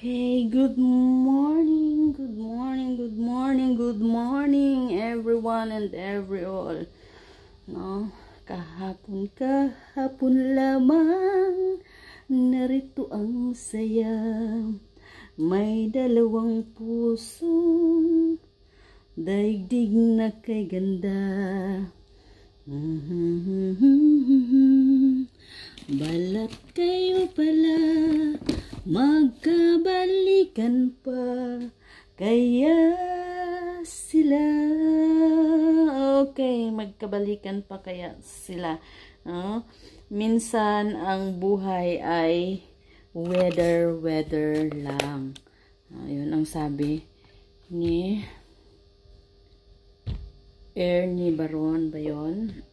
Okay, good morning, good morning, good morning, good morning everyone and every all. No, kahapon kahapon lamang narito ang saya. May dalawang puso, daigdig na kay ganda. Mm Balat kayo pala magkabalikan pa kaya sila okay magkabalikan pa kaya sila no? minsan ang buhay ay weather weather lang ayun ang sabi ni Ernie Baron ba yun?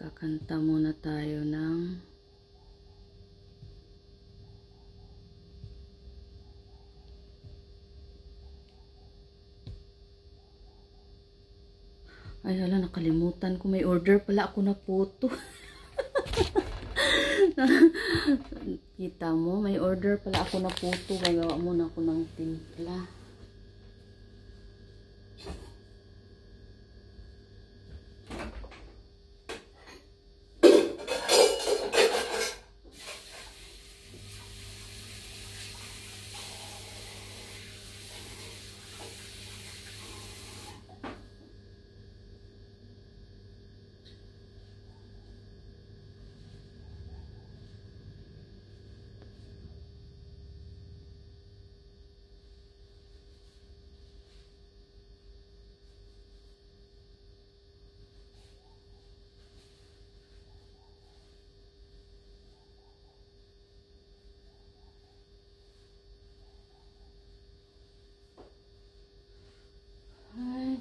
Kakanta muna tayo ng Ay, hala, nakalimutan ko. May order pala ako na puto. Kita mo, may order pala ako na puto. Gagawa muna ako ng timpla.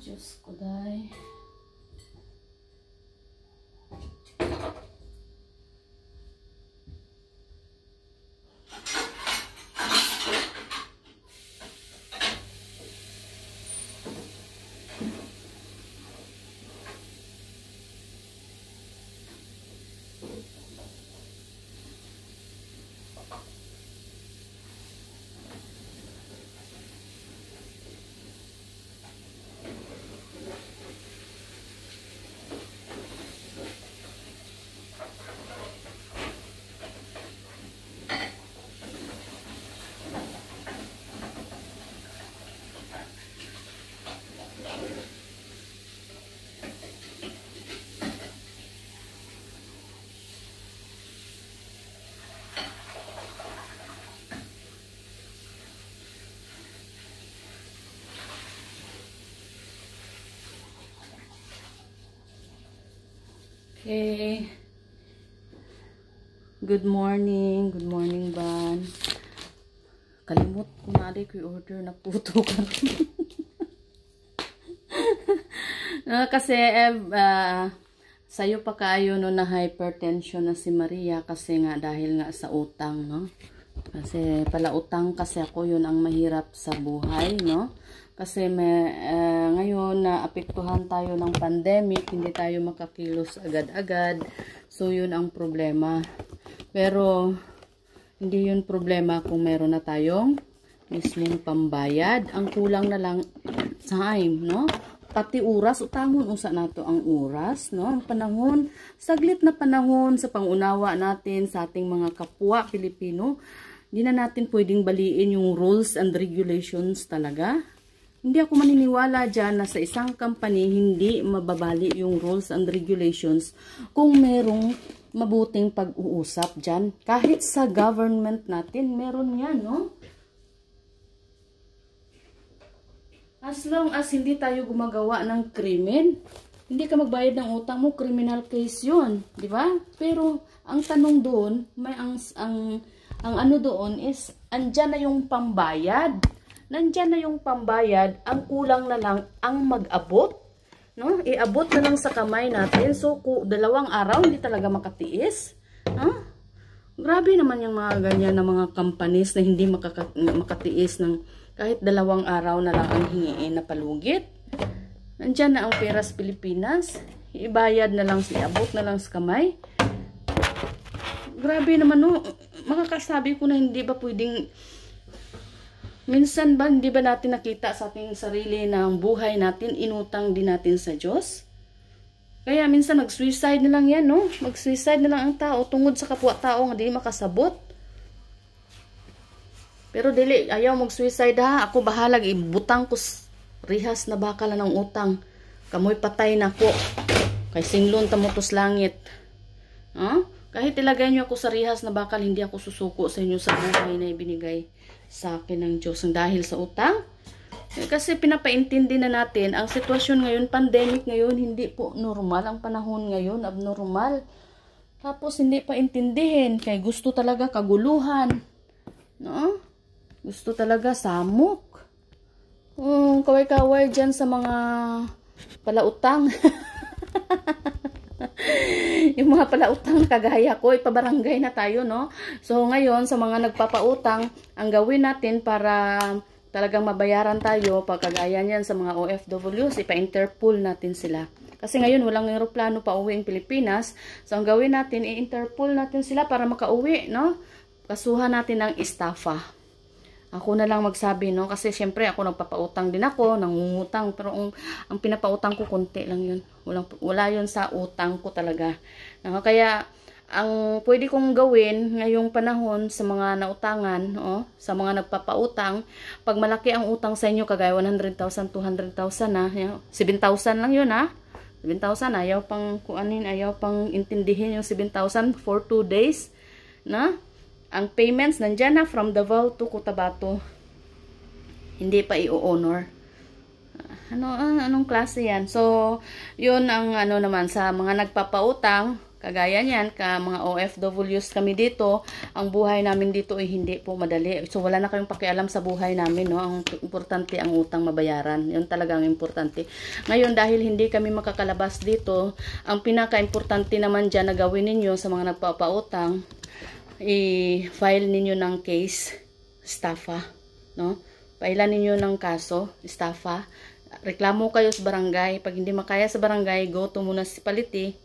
Just ko, Okay. Eh, Good morning. Good morning, Ban. Kalimot ko na rin ko order na puto ka no, ah, Kasi, eh, uh, sa'yo pa kayo no, na hypertension na si Maria kasi nga dahil nga sa utang, no? Kasi pala utang kasi ako yun ang mahirap sa buhay, no? Kasi may, uh, eh, ngayon na apektuhan tayo ng pandemic, hindi tayo makakilos agad-agad. So yun ang problema. Pero hindi yun problema kung meron na tayong mismong pambayad. Ang kulang na lang time, no? pati oras, utangon unsa nato ang oras, no? Ang panahon, saglit na panahon sa pangunawa natin sa ating mga kapwa Pilipino, hindi na natin pwedeng baliin yung rules and regulations talaga hindi ako maniniwala dyan na sa isang company hindi mababali yung rules and regulations kung merong mabuting pag-uusap dyan. Kahit sa government natin, meron yan, no? As long as hindi tayo gumagawa ng krimen, hindi ka magbayad ng utang mo, criminal case yun, 'di ba? Pero ang tanong doon, may ang ang ang ano doon is andiyan na yung pambayad nandyan na yung pambayad, ang kulang na lang ang mag-abot. No? Iabot na lang sa kamay natin. So, dalawang araw, hindi talaga makatiis. Huh? Grabe naman yung mga ganyan na mga companies na hindi makaka makatiis ng kahit dalawang araw na lang ang hingiin na palugit. Nandyan na ang peras Pilipinas. Ibayad na lang, iabot na lang sa kamay. Grabe naman no. Makakasabi ko na hindi ba pwedeng Minsan ba, hindi ba natin nakita sa ating sarili na ang buhay natin, inutang din natin sa Diyos? Kaya minsan mag-suicide na lang yan, no? Mag-suicide na lang ang tao tungod sa kapwa-tao nga dili makasabot. Pero dili, ayaw mag-suicide ha. Ako bahalag, ibutang ko rihas na lang ng utang. Kamoy patay na ko. Kay singlon tamutos langit. Ha? Huh? Kahit ilagay niyo ako sa rihas na bakal, hindi ako susuko sa inyo sa buhay na ibinigay sa akin ng Diyos dahil sa utang. Eh, kasi pinapaintindi na natin, ang sitwasyon ngayon, pandemic ngayon, hindi po normal. Ang panahon ngayon, abnormal. Tapos, hindi pa intindihin. Kaya gusto talaga kaguluhan. No? Gusto talaga samok. Um, kaway-kaway dyan sa mga palautang. yung mga pala utang kagaya ko, ipabarangay na tayo, no? So, ngayon, sa mga nagpapautang, ang gawin natin para talagang mabayaran tayo, pagkagaya niyan sa mga OFWs, ipa-interpool natin sila. Kasi ngayon, walang aeroplano pa uwi ang Pilipinas. So, ang gawin natin, i-interpool natin sila para makauwi, no? Kasuhan natin ng estafa. Ako na lang magsabi, no? Kasi syempre ako nagpapautang din ako, nangungutang. Pero ang, ang pinapautang ko, konti lang yun. Walang, wala yun sa utang ko talaga. No? Kaya, ang pwede kong gawin ngayong panahon sa mga nautangan, no? sa mga nagpapautang, pag malaki ang utang sa inyo, kagaya 100,000, 200,000 na, 7,000 lang yun ha, ah. 7,000, ayaw pang kuanin, ayaw pang intindihin yung 7,000 for 2 days, na, ang payments nandyan na from Davao to Cotabato. Hindi pa i-honor. Ano, ah, anong klase yan? So, yun ang ano naman sa mga nagpapautang, kagaya niyan, ka mga OFWs kami dito, ang buhay namin dito ay hindi po madali. So, wala na kayong pakialam sa buhay namin. No? Ang importante ang utang mabayaran. Yun talaga ang importante. Ngayon, dahil hindi kami makakalabas dito, ang pinaka-importante naman diyan na gawin ninyo sa mga nagpapautang, i-file ninyo ng case staffa, no? file ninyo ng kaso, staffa. Reklamo kayo sa barangay. Pag hindi makaya sa barangay, go to muna paliti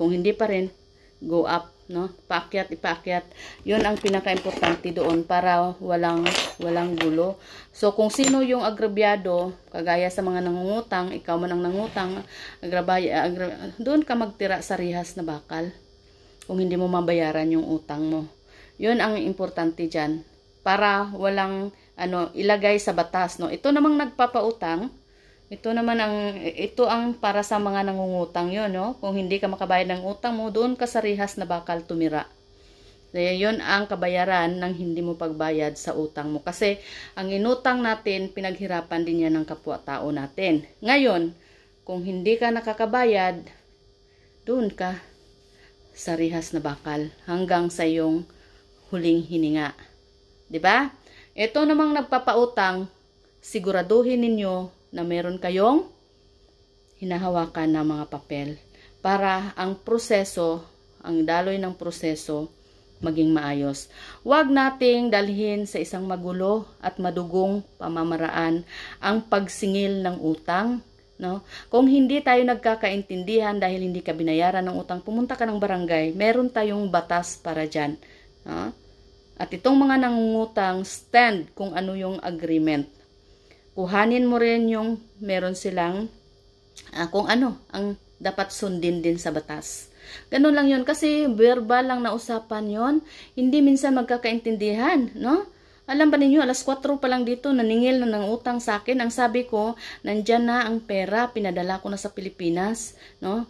Kung hindi pa rin, go up, no? Paakyat, ipaakyat. 'Yon ang pinakaimportante doon para walang walang gulo. So kung sino yung agrabyado, kagaya sa mga nangungutang, ikaw man ang nangutang, agrabay, agra, doon ka magtira sa rihas na bakal kung hindi mo mabayaran yung utang mo. Yun ang importante dyan. Para walang ano, ilagay sa batas. No? Ito namang nagpapautang, ito naman ang, ito ang para sa mga nangungutang yun. No? Kung hindi ka makabayad ng utang mo, doon ka sa rihas na bakal tumira. Kaya yun ang kabayaran ng hindi mo pagbayad sa utang mo. Kasi ang inutang natin, pinaghirapan din yan ng kapwa-tao natin. Ngayon, kung hindi ka nakakabayad, doon ka sa rihas na bakal hanggang sa iyong huling hininga. 'Di ba? Ito namang nagpapautang, siguraduhin ninyo na meron kayong hinahawakan na mga papel para ang proseso, ang daloy ng proseso maging maayos. Huwag nating dalhin sa isang magulo at madugong pamamaraan ang pagsingil ng utang No? Kung hindi tayo nagkakaintindihan dahil hindi ka binayaran ng utang, pumunta ka ng barangay, meron tayong batas para dyan. No? At itong mga nangungutang, stand kung ano yung agreement. Kuhanin mo rin yung meron silang uh, kung ano ang dapat sundin din sa batas. Ganun lang yon kasi verbal lang na usapan yon hindi minsan magkakaintindihan, no? Alam ba ninyo, alas 4 pa lang dito, naningil na ng utang sa akin. Ang sabi ko, nandyan na ang pera, pinadala ko na sa Pilipinas. No?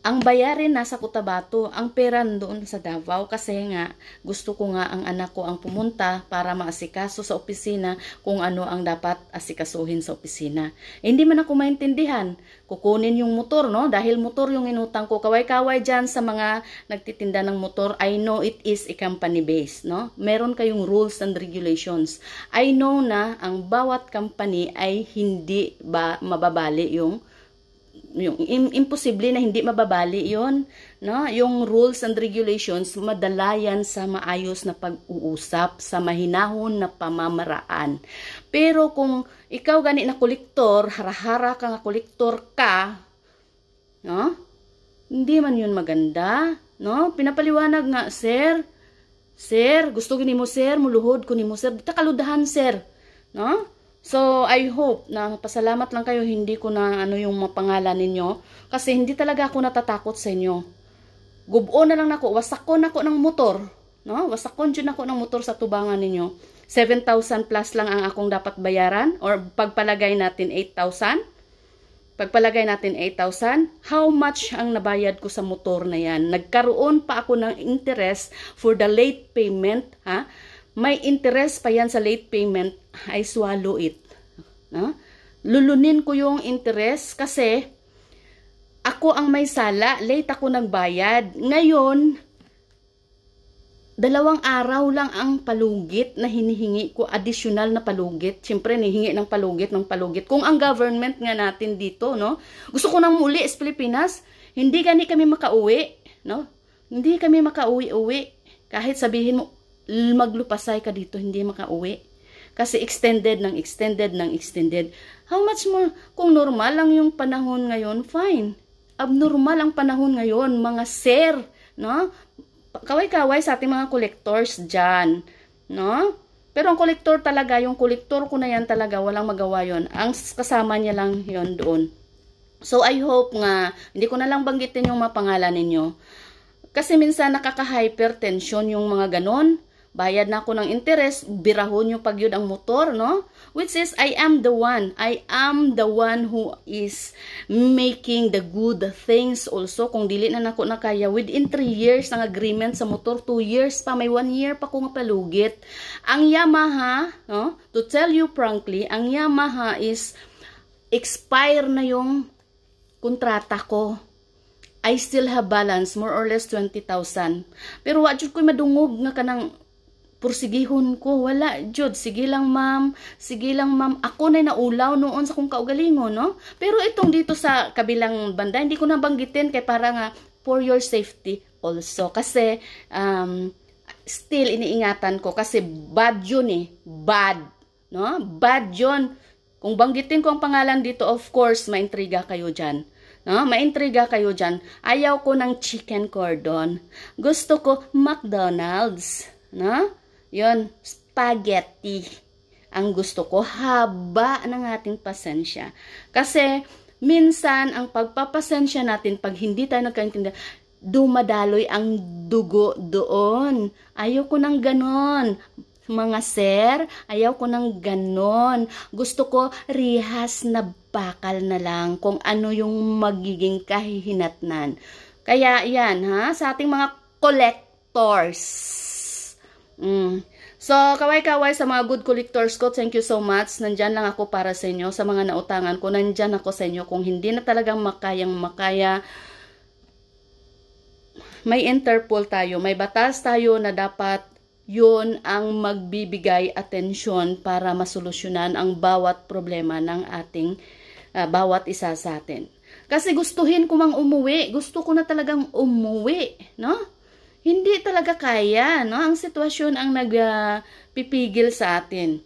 ang bayarin nasa Cotabato, ang pera doon sa Davao kasi nga gusto ko nga ang anak ko ang pumunta para maasikaso sa opisina kung ano ang dapat asikasuhin sa opisina. Eh, hindi man ako maintindihan. Kukunin yung motor, no? Dahil motor yung inutang ko. Kaway-kaway dyan sa mga nagtitinda ng motor. I know it is a company base, no? Meron kayong rules and regulations. I know na ang bawat company ay hindi ba mababali yung yung imposible na hindi mababali yon no yung rules and regulations madalayan sa maayos na pag-uusap sa mahinahon na pamamaraan pero kung ikaw gani na kolektor harahara ka nga kolektor ka no hindi man yun maganda no pinapaliwanag nga sir sir gusto gini mo sir muluhod ko ni mo sir kaludahan sir no So, I hope na pasalamat lang kayo hindi ko na ano yung mapangalan ninyo. Kasi hindi talaga ako natatakot sa inyo. Gubo na lang ako. Wasak ko na ako ng motor. No? Wasak ko na ako ng motor sa tubangan ninyo. 7,000 plus lang ang akong dapat bayaran. Or pagpalagay natin 8,000. Pagpalagay natin 8,000. How much ang nabayad ko sa motor na yan? Nagkaroon pa ako ng interest for the late payment. Ha? may interest pa yan sa late payment, I swallow it. No? Lulunin ko yung interest kasi ako ang may sala, late ako nagbayad. Ngayon, dalawang araw lang ang palugit na hinihingi ko, additional na palugit. Siyempre, nihingi ng palugit, ng palugit. Kung ang government nga natin dito, no? Gusto ko nang muli sa Pilipinas, hindi gani kami makauwi, no? Hindi kami makauwi-uwi. Kahit sabihin mo, maglupasay ka dito, hindi makauwi. Kasi extended ng extended ng extended. How much more? Kung normal lang yung panahon ngayon, fine. Abnormal ang panahon ngayon, mga sir. No? Kaway-kaway sa ating mga collectors dyan. No? Pero ang collector talaga, yung collector ko na yan talaga, walang magawa yon Ang kasama niya lang yon doon. So I hope nga, hindi ko na lang banggitin yung mga pangalan ninyo. Kasi minsan nakaka-hypertension yung mga ganon. Bayad na ako ng interest, birahon nyo pag yun ang motor, no? Which is, I am the one. I am the one who is making the good things also. Kung dili na nako na kaya, within 3 years ng agreement sa motor, 2 years pa, may 1 year pa kung palugit. Ang Yamaha, no? to tell you frankly, ang Yamaha is expire na yung kontrata ko. I still have balance, more or less 20,000. Pero wajud ko madungog nga kanang pursigihon ko wala jud sige lang ma'am sige lang ma'am ako na naulaw noon sa kung kaugalingon no pero itong dito sa kabilang banda hindi ko na banggitin kay para nga for your safety also kasi um, still iniingatan ko kasi bad yun eh bad no bad yun kung banggitin ko ang pangalan dito of course maintriga kayo diyan No? Maintriga kayo dyan. Ayaw ko ng chicken cordon. Gusto ko McDonald's. No? Yon, spaghetti. Ang gusto ko, haba ng ating pasensya. Kasi, minsan, ang pagpapasensya natin, pag hindi tayo nagkaintindihan, dumadaloy ang dugo doon. Ayoko ng ganon mga sir, ayaw ko ng ganon. Gusto ko rihas na bakal na lang kung ano yung magiging kahihinatnan. Kaya yan ha, sa ating mga collectors. Mm. So, kaway-kaway sa mga good collectors ko, thank you so much. Nandyan lang ako para sa inyo. Sa mga nautangan ko, nandyan ako sa inyo. Kung hindi na talagang makayang makaya, may Interpol tayo. May batas tayo na dapat yun ang magbibigay atensyon para masolusyunan ang bawat problema ng ating uh, bawat isa sa atin. Kasi gustuhin ko mang umuwi. Gusto ko na talagang umuwi, no? hindi talaga kaya, no? Ang sitwasyon ang nagpipigil uh, sa atin.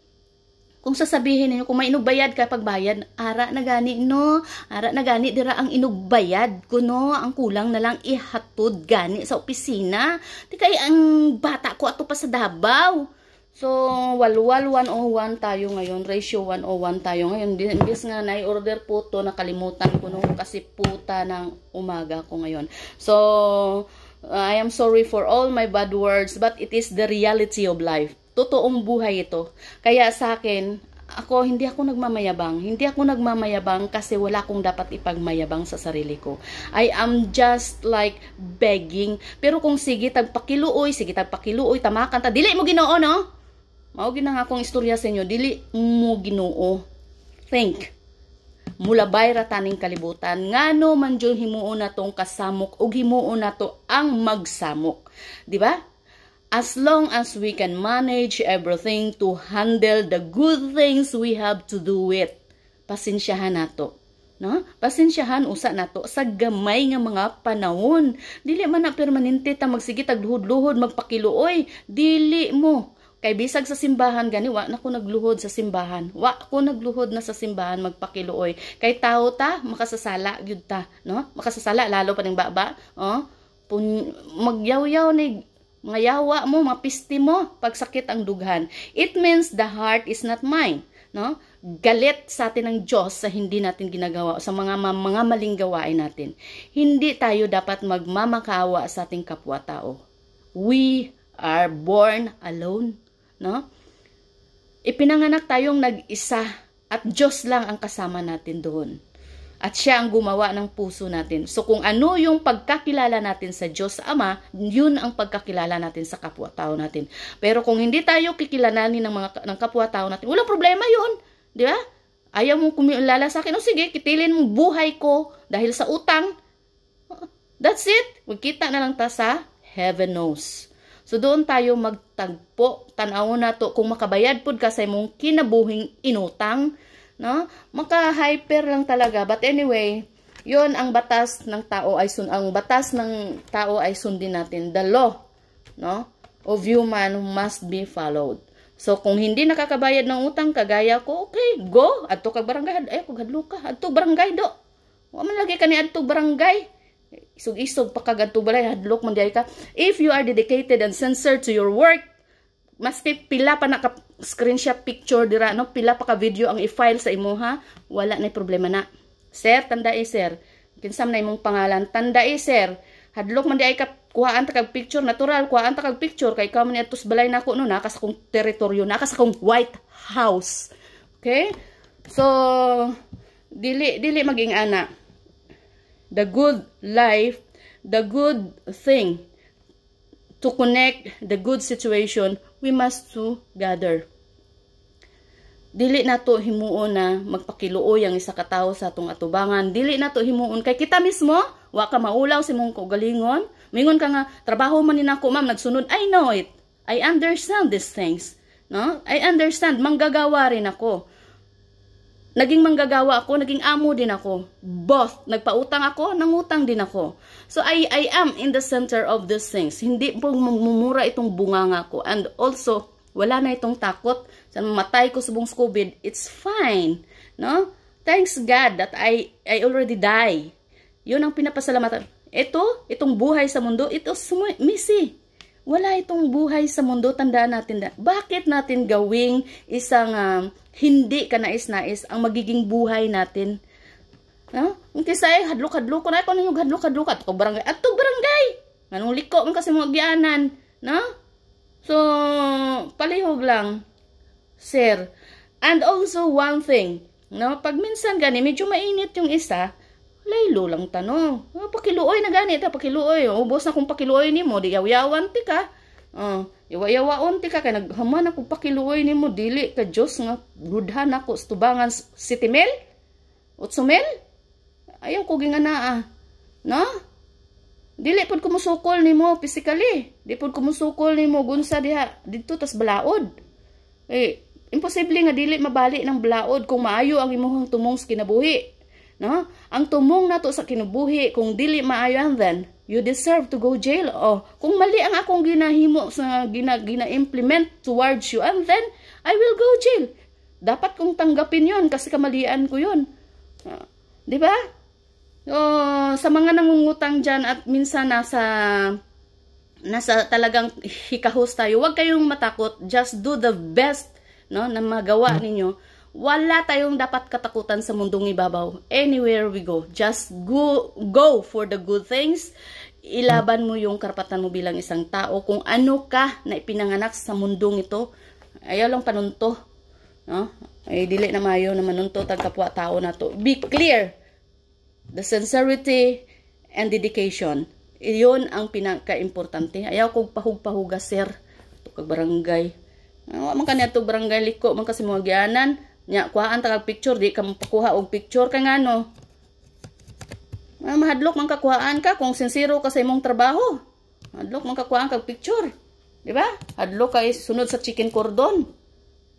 Kung sasabihin niyo kung may inugbayad ka pagbayad, ara na gani no, ara na gani dira ang inugbayad ko no, ang kulang na lang ihatod gani sa opisina. Di kay ang bata ko ato pa sa Davao. So, walwal 101 tayo ngayon. Ratio 101 tayo ngayon. Imbis nga na-order po to, nakalimutan ko nung kasi puta ng umaga ko ngayon. So, Uh, I am sorry for all my bad words, but it is the reality of life. Totoong buhay ito. Kaya sa akin, ako, hindi ako nagmamayabang. Hindi ako nagmamayabang kasi wala akong dapat ipagmayabang sa sarili ko. I am just like begging. Pero kung sige, tagpakiluoy, sige, tagpakiluoy, tamakan ta. Dili mo ginoo, no? Mao ginang akong istorya sa inyo. Dili mo ginoo. Think mula bayra taning kalibutan ngano man jud himuon natong kasamok ug himuon nato ang magsamok di ba as long as we can manage everything to handle the good things we have to do it pasensyahan nato no pasensyahan usa nato sa gamay nga mga panahon dili man na permanente ta magsigit agduhod-luhod magpakiluoy dili mo Kay bisag sa simbahan gani wa na ko nagluhod sa simbahan. Wa ko nagluhod na sa simbahan magpakiluoy. Kay tao ta makasasala gyud ta, no? Makasasala lalo pa ning baba, oh. Pun magyawyaw ni mga mo, mapisti mo pagsakit ang dughan. It means the heart is not mine, no? Galit sa atin ng Diyos sa hindi natin ginagawa sa mga mga maling gawain natin. Hindi tayo dapat magmamakaawa sa ating kapwa-tao. We are born alone no? Ipinanganak tayong nag-isa at Diyos lang ang kasama natin doon. At siya ang gumawa ng puso natin. So kung ano yung pagkakilala natin sa Diyos Ama, yun ang pagkakilala natin sa kapwa-tao natin. Pero kung hindi tayo kikilalanin ng mga ng kapwa-tao natin, walang problema yun. Di ba? Ayaw mong kumilala sa akin. O sige, kitilin mong buhay ko dahil sa utang. That's it. Magkita na lang ta sa heaven knows. So doon tayo magtagpo, tanaw na to kung makabayad pud ka sa imong kinabuhing inutang, no? Maka-hyper lang talaga. But anyway, 'yon ang batas ng tao ay sun ang batas ng tao ay sundin natin the law, no? Of human must be followed. So kung hindi nakakabayad ng utang kagaya ko, okay, go adto kag barangay, ay kog hadlo ka adto barangay do. Wa man lagi kani adto barangay isog-isog pa balay hadlok man diay ka if you are dedicated and sincere to your work maski pila pa naka screenshot picture dira no pila pa ka video ang i-file sa imuha wala na problema na sir tanda eh sir kinsam na imong pangalan tanda eh sir hadlok man di ay ka kuhaan ta kag picture natural kuhaan ta kag picture kay kamo ni atus balay nako no naka sa kong teritoryo naka sa kong white house okay so dili dili maging ana the good life, the good thing to connect the good situation, we must to gather. Dili na to himuon na magpakiluoy ang isa katao sa atong atubangan. Dili na to himuon kay kita mismo, wa ka maulaw si imong kaugalingon. Mingon ka nga trabaho man ni nako ma'am nagsunod. I know it. I understand these things. No? I understand manggagawa rin ako naging manggagawa ako, naging amo din ako. Both. Nagpautang ako, nangutang din ako. So, I, I am in the center of these things. Hindi po mumura itong bunga bunganga ko. And also, wala na itong takot. Sa mamatay ko subong COVID, it's fine. No? Thanks God that I, I already die. Yun ang pinapasalamatan. Ito, itong buhay sa mundo, ito misi wala itong buhay sa mundo. Tandaan natin, bakit natin gawing isang uh, hindi kanais-nais ang magiging buhay natin? No? Huh? Ang kisay, hadlok-hadlok ko na. Ikaw na yung hadlok-hadlok. At barangay. At barangay! Anong liko ang kasi mga gyanan. No? So, palihog lang. Sir. And also, one thing. No? Pag minsan gani, medyo mainit yung isa. Laylo lang tanong. Oh, pakiluoy na ganit. Ha, pakiluoy. Oh, ubos na kung pakiluoy ni mo. Di yawyawan yawan ti ka. Oh, iwa-yawaon ti ka. Kaya naghaman ako pakiluoy ni mo. Dili ka Diyos nga. Rudhan ako. Stubangan sitimel? Utsumel? Ayaw ko ginganaa. Ah. No? Dili pod kumusukol ni mo physically. Di pod kumusukol ni mo gunsa diha. Dito tas balaod. Eh, imposible nga dili mabalik ng blaod kung maayo ang imong tumong kinabuhi. No? Ang tumong nato sa kinubuhi kung dili maayon then you deserve to go jail oh, kung mali ang akong ginahimo sa gina, gina-implement towards you and then I will go jail. Dapat kong tanggapin 'yon kasi kamalian ko 'yon. Uh, 'Di ba? Oh, sa mga nangungutang diyan at minsan nasa nasa talagang hikahos tayo. Huwag kayong matakot. Just do the best no na magawa hmm. ninyo wala tayong dapat katakutan sa mundong ibabaw. Anywhere we go, just go, go for the good things. Ilaban mo yung karapatan mo bilang isang tao kung ano ka na ipinanganak sa mundong ito. Ayaw lang panunto. No? Ay, dili na mayo na manunto tagkapwa tao na to. Be clear. The sincerity and dedication. Iyon ang pinaka-importante. Ayaw kong pahug-pahuga, sir. Ito ka barangay. Ano man kaniya to barangay liko man kasi mga gyanan Nya, kuhaan talag picture, di ka mapakuha og picture kay ngano. Ah, mahadlok man kakuhaan ka kung sinsiro ka sa imong trabaho. mahadlok man kakuhaan kag picture. Di ba? Hadlok kay sunod sa chicken cordon.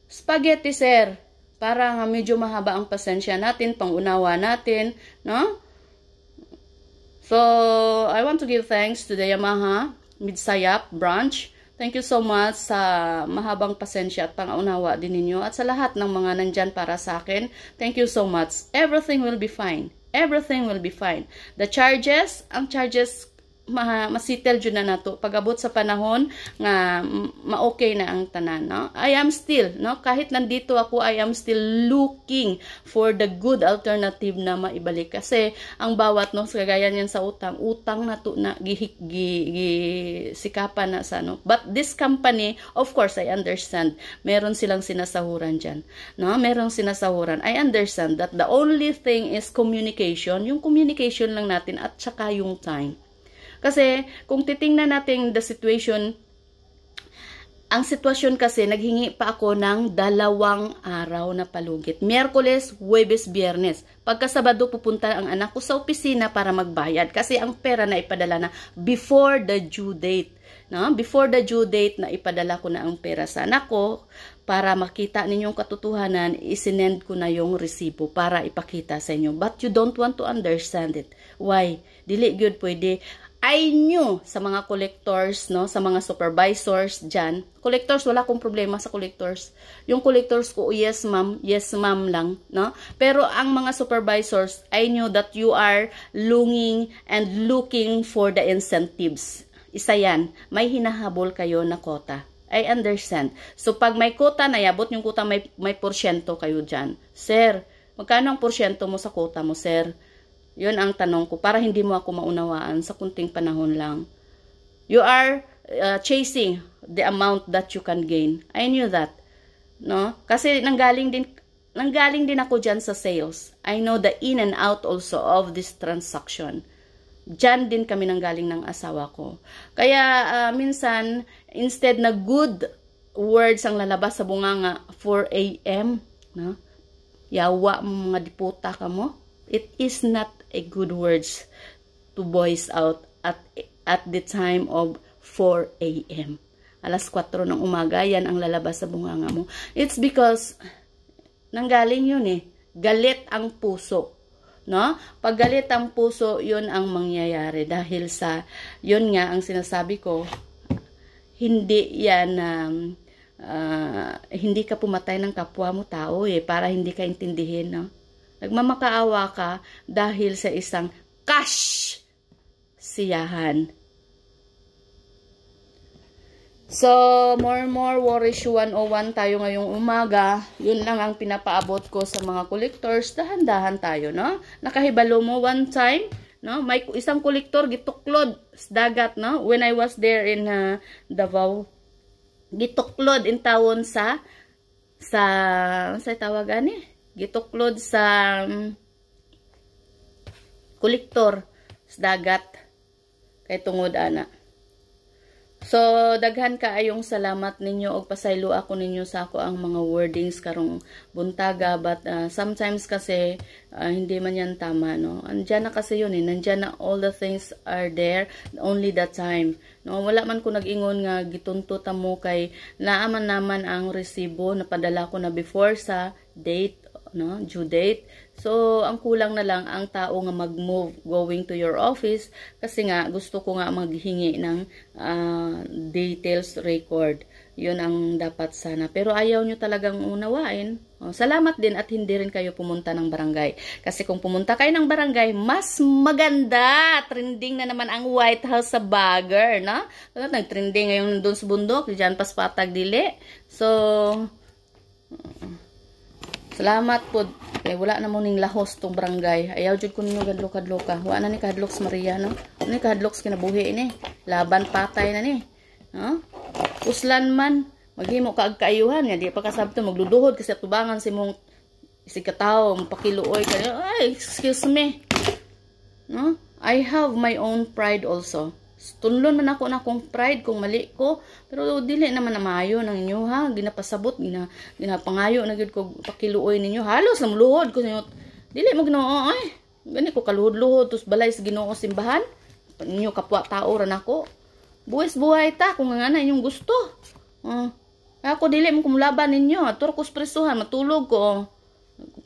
Spaghetti, sir. Para nga medyo mahaba ang pasensya natin, pangunawa natin, no? So, I want to give thanks to the Yamaha Midsayap branch Thank you so much sa mahabang pasensya at pangaunawa din ninyo at sa lahat ng mga nandyan para sa akin. Thank you so much. Everything will be fine. Everything will be fine. The charges, ang charges ma masettle jud na nato pagabot sa panahon nga ma-okay na ang tanan no I am still no kahit nandito ako I am still looking for the good alternative na maibalik kasi ang bawat no kagaya niyan sa utang utang na to na gihik gi, gi sikapan na sa no but this company of course I understand meron silang sinasahuran diyan no meron sinasahuran I understand that the only thing is communication yung communication lang natin at saka yung time kasi kung titingnan natin the situation, ang sitwasyon kasi naghingi pa ako ng dalawang araw na palugit. Miyerkules, Huwebes, Biyernes. Pagkasabado pupunta ang anak ko sa opisina para magbayad kasi ang pera na ipadala na before the due date. No? Before the due date na ipadala ko na ang pera sa anak ko para makita ninyong katotohanan, isinend ko na yung resibo para ipakita sa inyo. But you don't want to understand it. Why? Dili good pwede I knew sa mga collectors, no, sa mga supervisors dyan, collectors, wala akong problema sa collectors. Yung collectors ko, yes ma'am, yes ma'am lang, no? Pero ang mga supervisors, I knew that you are longing and looking for the incentives. Isa yan, may hinahabol kayo na kota. I understand. So pag may kota, nayabot yung kota, may, may porsyento kayo dyan. Sir, magkano ang porsyento mo sa kota mo, sir? Yun ang tanong ko para hindi mo ako maunawaan sa kunting panahon lang. You are uh, chasing the amount that you can gain. I knew that. No? Kasi nanggaling din nanggaling din ako diyan sa sales. I know the in and out also of this transaction. Diyan din kami nanggaling ng asawa ko. Kaya uh, minsan instead na good words ang lalabas sa bunganga 4 AM, no? Yawa mga diputa ka mo. It is not a good words to voice out at, at the time of 4 a.m. Alas 4 ng umaga, yan ang lalabas sa bunganga mo. It's because, nanggaling yun eh, galit ang puso. No? Pag galit ang puso, yun ang mangyayari. Dahil sa, yun nga ang sinasabi ko, hindi yan um, uh, hindi ka pumatay ng kapwa mo tao eh para hindi ka intindihin no Nagmamakaawa ka dahil sa isang cash siyahan. So, more more Warish 101 tayo ngayong umaga. Yun lang ang pinapaabot ko sa mga collectors. Dahan-dahan tayo, no? Nakahibalo mo one time, no? May isang collector gituklod sa dagat, no? When I was there in uh, Davao, gituklod in tawon sa sa sa tawagan eh gituklod sa um, kolektor sa dagat kay tungod ana so daghan ka ayong salamat ninyo og pasaylo ako ninyo sa ako ang mga wordings karong buntaga but uh, sometimes kasi uh, hindi man yan tama no andiyan na kasi yun eh nandiyan na all the things are there only that time no wala man ko nagingon nga gituntuta mo kay naaman naman ang resibo na padala ko na before sa date no? Due date. So, ang kulang na lang ang tao nga mag-move going to your office kasi nga gusto ko nga maghingi ng uh, details record. 'Yun ang dapat sana. Pero ayaw nyo talagang unawain. Oh, salamat din at hindi rin kayo pumunta ng barangay. Kasi kung pumunta kayo ng barangay, mas maganda. Trending na naman ang White House sa bagger, no? Ano, nag-trending ngayon doon sa bundok, diyan paspatag dili. So, uh, Salamat po. Kay eh, wala na mo ning lahos tong barangay. Ayaw jud ko ninyo gadlok-kadlok ka. Ah. Wa na ni kahadlok Maria no. Ano ni kahadlok kinabuhi ni? Laban patay na ni. No? Uslan man maghimo ka og kaayuhan nga di pa kasabto magluduhod kasi tubangan si mong si kataw mapakiluoy ka. Ay, excuse me. No? I have my own pride also tunlon man ako na akong pride kung mali ko pero dili naman na maayo ng inyo ha ginapasabot gina ginapangayo na gyud ko pakiluoy ninyo halos namuluhod ko ninyo dili mo Ginoo ay gani ko kaluhod-luhod tus balay sa Ginoo simbahan ninyo kapwa tao ra nako buwis buhay ta kung nga na inyong gusto uh, ako dili mo kumulaban ninyo atur ko presuhan matulog ko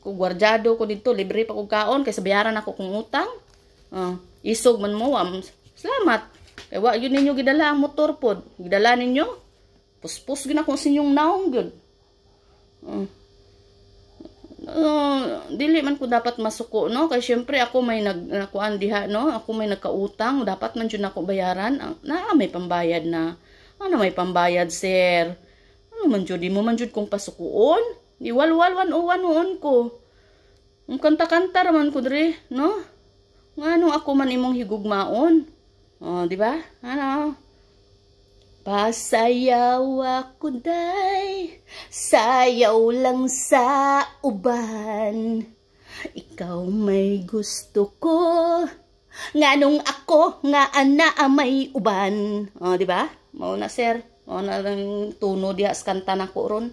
ko guardado ko dito libre pa ko kaon kaysa bayaran ako kung utang uh, isog man mo wa um, salamat kaya eh, wa yun ninyo gidala ang motor pod. Gidala ninyo. Puspos gina kung sinyong naong gyud. Uh, ah. ah, dili man ko dapat masuko no kay syempre ako may nag nakuan diha no ako may nagkautang dapat man jud ako bayaran ah, na may pambayad na ano may pambayad sir ano man jud di mo man jud kung pasukuon di walwal wan o wanuon ko kanta-kanta raman ko dre no ngano ako man imong higugmaon Oh, di ba? Ano? Pasayaw ako day, sayaw lang sa uban. Ikaw may gusto ko, nga nung ako nga ana ah, may uban. Oh, di ba? Mao na sir, mao na lang tuno diha sa kanta na ko ron.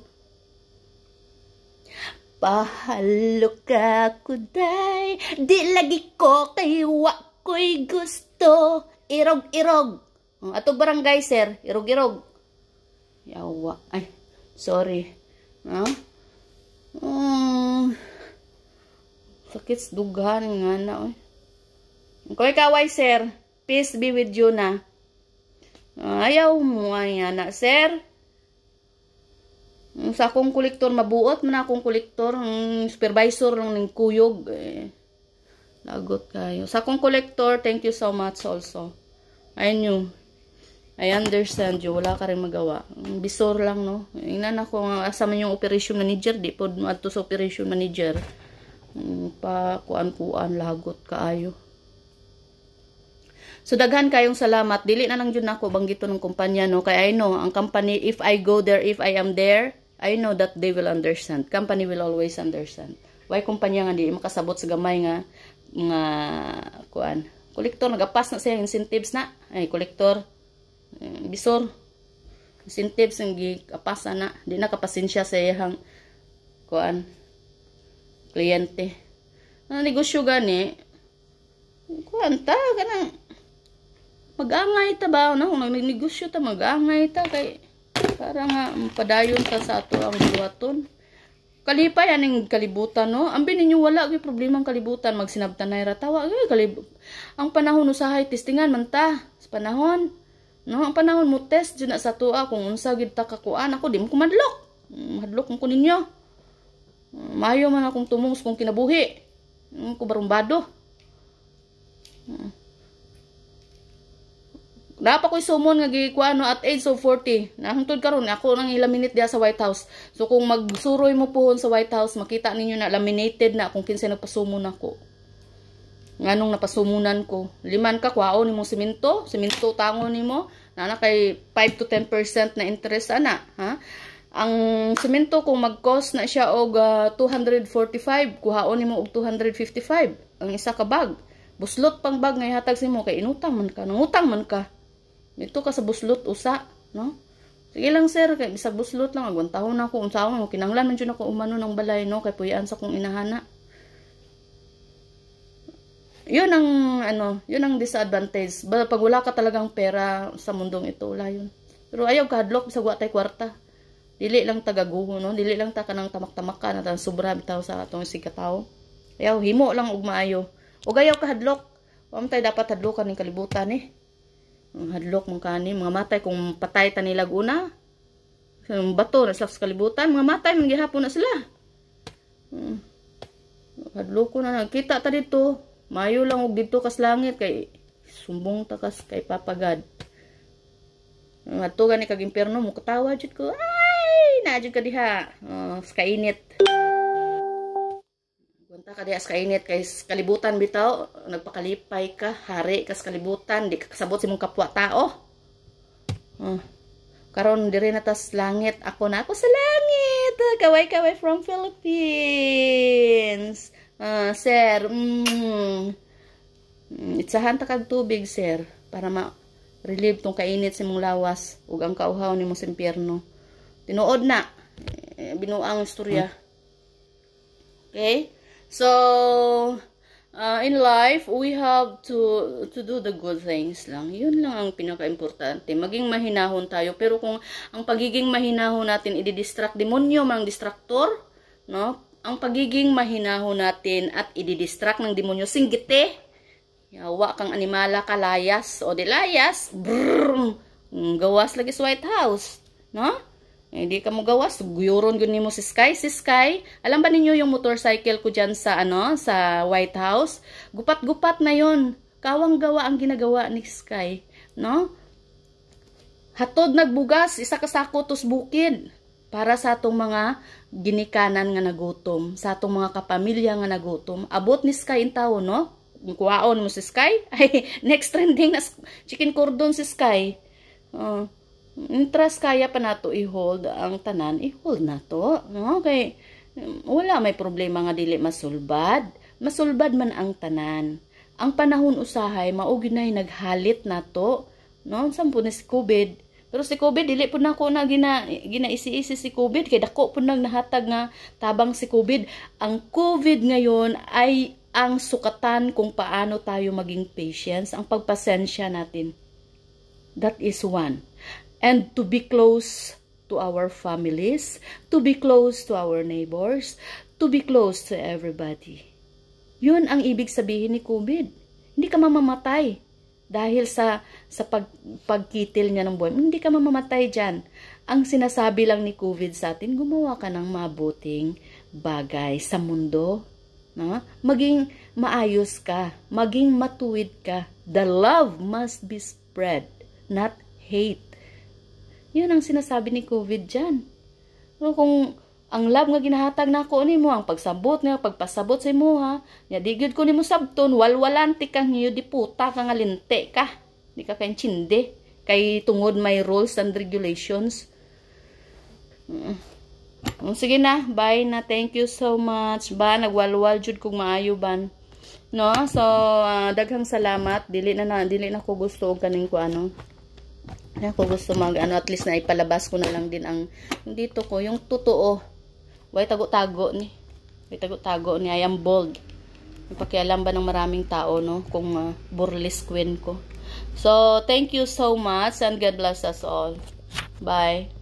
Pahalo ka kuday, di lagi ko kay wa ko'y gusto irog-irog. Oh, ato barangay sir, irog-irog. Yawa. Ay, sorry. No? Um, sakit dughan nga na. Eh. Koy kaway sir, peace be with you na. Ah, ayaw mo nga na sir. Sa akong kolektor, mabuot man akong kolektor, um, supervisor ng kuyog. Eh Lagot kayo. Sa akong collector, thank you so much also. I knew. I understand you. Wala ka rin magawa. Bisor lang, no? Ingnan ako nga asama yung operation manager. Di po ato sa operation manager. Hmm, pa kuan-kuan, lagot kaayo. So daghan kayong salamat. Dili na lang jud nako banggito ng kumpanya no kay I know ang company if I go there, if I am there, I know that they will understand. Company will always understand. Why kumpanya nga di makasabot sa gamay nga nga kuan kolektor nagapas na siya incentives na ay kolektor eh, bisor incentives ang gikapas na di na kapasensya sa iyang kuan kliyente na negosyo gani kuan ta kanang magangay ta ba no kung nag-negosyo ta magangay ta kay para nga padayon ta sa ato ang buhaton Kalipay aning kalibutan no. Ambi bininyo wala gyud problema ang kalibutan magsinabtan na ra tawa gyud kalib ang panahon usahay testingan man ta sa panahon. No, ang panahon mo test jud na sa tua kung unsa gid ta kakuan ako di mo kumadlok. Madlok mm, ko ninyo. Mayo mm, man akong tumong kung kinabuhi. Mm, ko barumbado. Hmm. Dapat ko sumon nga gikuan no at age so 40. Nahangtod karon ako nang ilaminate diha sa White House. So kung magsuroy mo puhon sa White House, makita ninyo na laminated na kung kinsa nagpasumon ako. Nganong napasumunan ko. Liman ka kwao nimo semento, semento tango nimo. na na kay 5 to 10% na interest ana, ha? Ang semento kung mag-cost na siya og uh, ah, 245, kuhaon nimo og 255 ang isa ka bag. Buslot pang bag nga ihatag simo kay inutang man ka, nangutang man ka. Dito ka sa buslot usa, no? Sige lang sir, kay sa buslot lang agwantahon na ako unsaon mo kinanglan man jud ako umano ng balay no kay puyaan sa kong inahana. Yun ang ano, yun ang disadvantage. Ba, pag wala ka talagang pera sa mundong ito, wala yun. Pero ayaw kahadlok sa guwatay kwarta. Dili lang tagaguho no, dili lang ta kanang tamak-tamak ka na sobra bitaw sa atong sigataw. Ayaw himo lang og maayo. Ug ayaw kahadlok. Wa man dapat hadlokan ning kalibutan eh. Ang hadlok mong kani. Mga matay kung patay ta nilag una. Ang bato na sa kalibutan. Mga matay man gihapon na sila. Hmm. Hadloko na nakita ta dito. Mayo lang og dito kas langit kay sumbong takas kay papagad. Ngadto ni kag impierno mo katawa jud ko. Ay, na jud ka diha. Oh, uh, kainit. Punta ka dias kainit kay kalibutan bitaw, nagpakalipay ka, hari kas kalibutan, di ka kasabot si mong kapwa tao. Oh. Karon diri na tas langit, ako na ako sa langit. Kaway-kaway from Philippines. Uh, sir, mm. mm, itsahan ta kag tubig, sir, para ma relieve tong kainit sa mong lawas ug ang kauhaw ni nimo sa impyerno. Tinuod na eh, binuang istorya. Hmm. Okay? So, uh, in life, we have to to do the good things lang. Yun lang ang pinaka-importante. Maging mahinahon tayo. Pero kung ang pagiging mahinahon natin, ididistract demonyo, mang distractor, no? Ang pagiging mahinahon natin at ididistract ng demonyo, singgite, yawa kang animala, kalayas, o dilayas, brrrr, gawas lagi like sa White House, no? Hindi eh, ka mo gawas. Guyoron gud nimo si Sky. Si Sky, alam ba ninyo yung motorcycle ko diyan sa ano, sa White House? Gupat-gupat na yon. Kawang gawa ang ginagawa ni Sky, no? Hatod nagbugas, isa ka sako tos bukid para sa atong mga ginikanan nga nagutom, sa atong mga kapamilya nga nagutom. Abot ni Sky in tao, no? Kuwaon mo si Sky? Ay, next trending na chicken cordon si Sky. Uh, Intras kaya pa nato i-hold ang tanan, i-hold na to. No? Kay, wala may problema nga dili masulbad. Masulbad man ang tanan. Ang panahon usahay, maugid na naghalit na to. No? Sampo na si COVID. Pero si COVID, dili po na ako na gina, ginaisi-isi si COVID. Kaya dako po nang nahatag nga tabang si COVID. Ang COVID ngayon ay ang sukatan kung paano tayo maging patience. Ang pagpasensya natin. That is one and to be close to our families, to be close to our neighbors, to be close to everybody. Yun ang ibig sabihin ni COVID. Hindi ka mamamatay dahil sa sa pag, pagkitil niya ng buhay. Hindi ka mamamatay dyan. Ang sinasabi lang ni COVID sa atin, gumawa ka ng mabuting bagay sa mundo. No? Maging maayos ka. Maging matuwid ka. The love must be spread, not hate. Yun ang sinasabi ni COVID dyan. No, kung ang love nga ginahatag na ako ni mo, ang pagsabot niya, pagpasabot sa mo ha, niya digid ko ni mo sabton, walwalan ti kang niyo di puta kang alinte ka. Di ka kain chinde. Kay tungod may rules and regulations. Mm. Sige na, bye na. Thank you so much. Ba, nagwalwal jud kog maayo ban. No? So, uh, daghang salamat. Dili na na, dili na ko gusto og kaning ko ano. Kaya ko gusto mag, ano, at least na ipalabas ko na lang din ang, dito ko, yung totoo. Way tago-tago ni. Way tago-tago ni. I am bold. May pakialam ba ng maraming tao, no? Kung uh, ah, burles queen ko. So, thank you so much and God bless us all. Bye.